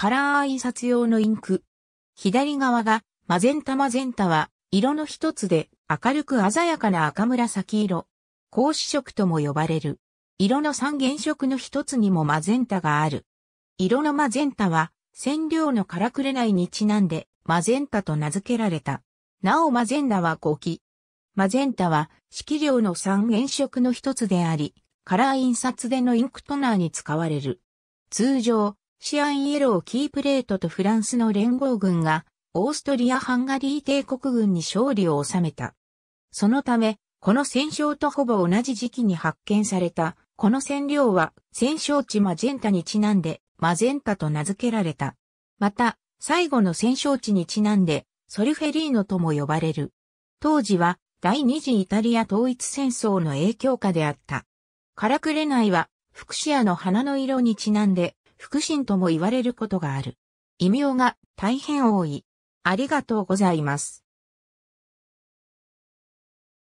カラー印刷用のインク。左側がマゼンタマゼンタは色の一つで明るく鮮やかな赤紫色。格子色とも呼ばれる。色の三原色の一つにもマゼンタがある。色のマゼンタは染料のからくれないにちなんでマゼンタと名付けられた。なおマゼンダは5期。マゼンタは色料の三原色の一つであり、カラー印刷でのインクトナーに使われる。通常、シアンイエローキープレートとフランスの連合軍が、オーストリア・ハンガリー帝国軍に勝利を収めた。そのため、この戦勝とほぼ同じ時期に発見された、この占領は戦勝地マジェンタにちなんで、マゼンタと名付けられた。また、最後の戦勝地にちなんで、ソルフェリーノとも呼ばれる。当時は、第二次イタリア統一戦争の影響下であった。カラクレナイは、フクシアの花の色にちなんで、腹心とも言われることがある。異名が大変多い。ありがとうございます。